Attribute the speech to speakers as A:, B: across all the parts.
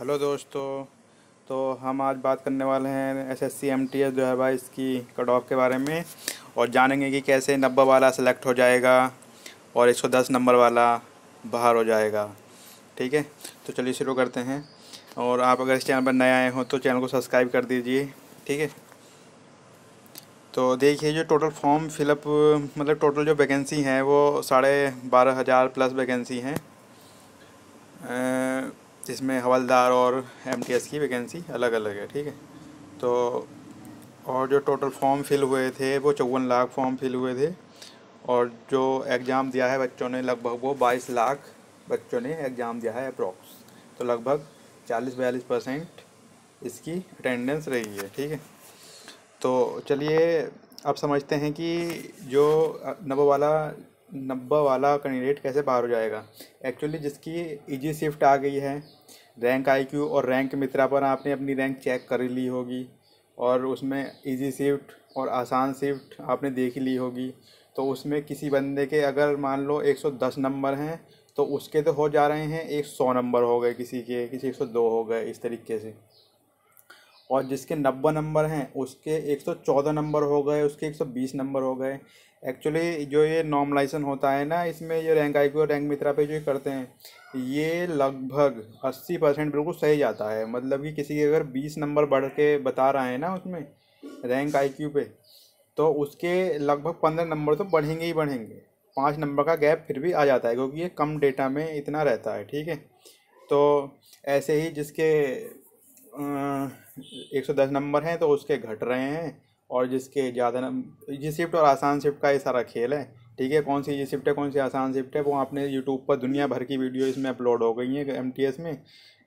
A: hello दोस्तों तो हम आज बात करने वाले हैं S S C M T S दो हज़ार बाईस की कट ऑफ के बारे में और जानेंगे कि कैसे नब्बे वाला सेलेक्ट हो जाएगा और एक सौ दस नंबर वाला बाहर हो जाएगा ठीक है तो चलिए शुरू करते हैं और आप अगर इस चैनल पर नए आए हो तो चैनल को सब्सक्राइब कर दीजिए ठीक है तो देखिए जो टोटल फॉर्म फिलअप मतलब टोटल जो वैकेंसी हैं वो साढ़े बारह हज़ार प्लस वैकेंसी हैं जिसमें हवलदार और एमटीएस की वैकेंसी अलग अलग है ठीक है तो और जो टोटल फॉर्म फिल हुए थे वो चौवन लाख फॉर्म फिल हुए थे और जो एग्ज़ाम दिया है बच्चों ने लगभग वो बाईस लाख बच्चों ने एग्ज़ाम दिया है अप्रॉक्स तो लगभग चालीस बयालीस परसेंट इसकी अटेंडेंस रही है ठीक है तो चलिए अब समझते हैं कि जो नबो वाला नब्बे वाला कैंडिडेट कैसे बाहर हो जाएगा एक्चुअली जिसकी इजी शिफ्ट आ गई है रैंक आईक्यू और रैंक मित्रा पर आपने अपनी रैंक चेक कर ली होगी और उसमें इजी शिफ्ट और आसान शिफ्ट आपने देख ली होगी तो उसमें किसी बंदे के अगर मान लो 110 नंबर हैं तो उसके तो हो जा रहे हैं सौ नंबर हो गए किसी के किसी दो हो गए इस तरीके से और जिसके नब्बे नंबर हैं उसके एक सौ चौदह नंबर हो गए उसके एक सौ बीस नंबर हो गए एक्चुअली जो ये नॉर्मलाइजेशन होता है ना इसमें जो रैंक आई और रैंक मित्रा पे जो ये करते हैं ये लगभग अस्सी परसेंट बिल्कुल सही जाता है मतलब कि किसी के अगर बीस नंबर बढ़ के बता रहा है ना उसमें रैंक आई क्यू पे तो उसके लगभग पंद्रह नंबर तो बढ़ेंगे ही बढ़ेंगे पाँच नंबर का गैप फिर भी आ जाता है क्योंकि ये कम डेटा में इतना रहता है ठीक है तो ऐसे ही जिसके आ, एक सौ दस नंबर हैं तो उसके घट रहे हैं और जिसके ज़्यादा नंबर ये शिफ्ट और आसान शिफ्ट का ये सारा खेल है ठीक है कौन सी ये शिफ्ट है कौन सी आसान शिफ्ट है वो आपने यूट्यूब पर दुनिया भर की वीडियो इसमें अपलोड हो गई हैं एम टी एस में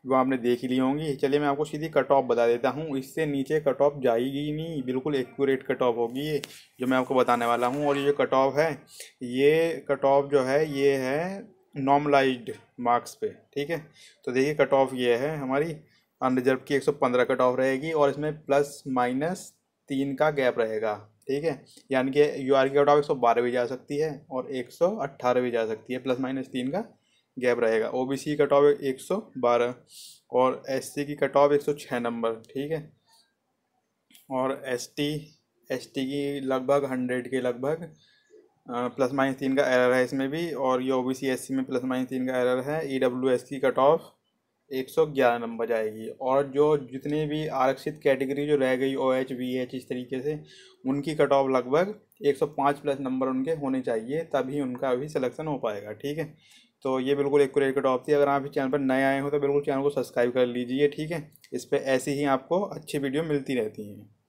A: वो आपने देख ली होंगी चलिए मैं आपको सीधी कट ऑफ बता देता हूँ इससे नीचे कट ऑफ जाएगी नहीं बिल्कुल एक्यूरेट कट ऑफ होगी ये जो मैं आपको बताने वाला हूँ और ये जो कट ऑफ है ये कट ऑफ जो है ये है नॉर्मलाइज्ड मार्क्स पे ठीक है तो देखिए कट ऑफ ये है हमारी अनरिजर्व की 115 कट ऑफ रहेगी और इसमें प्लस माइनस तीन का गैप रहेगा ठीक है यानी कि यू आर की कट ऑफ एक सौ बारह भी जा सकती है और एक सौ अट्ठारह भी जा सकती है प्लस माइनस तीन का गैप रहेगा O B C cut off एक सौ बारह और एस सी की कट ऑफ एक सौ छः नंबर ठीक है और एस टी एस टी की लगभग हंड्रेड के लगभग प्लस माइनस तीन का एरर है इसमें भी और ये ओ बी सी एस सी में प्लस माइनस तीन का एरर है ई डब्ल्यू एस की कट ऑफ एक सौ ग्यारह नंबर जाएगी और जो जितनी भी आरक्षित कैटेगरी जो रह गई ओ एच वी एच इस तरीके से उनकी कट ऑफ लगभग एक सौ पाँच प्लस नंबर उनके होने चाहिए तभी उनका अभी सिलेक्शन हो पाएगा ठीक है तो ये बिल्कुल एक कट ऑफ थी अगर आप इस चैनल पर नए आए हो तो बिल्कुल चैनल को सब्सक्राइब कर लीजिए ठीक है इस पर ऐसी ही आपको अच्छी वीडियो मिलती रहती हैं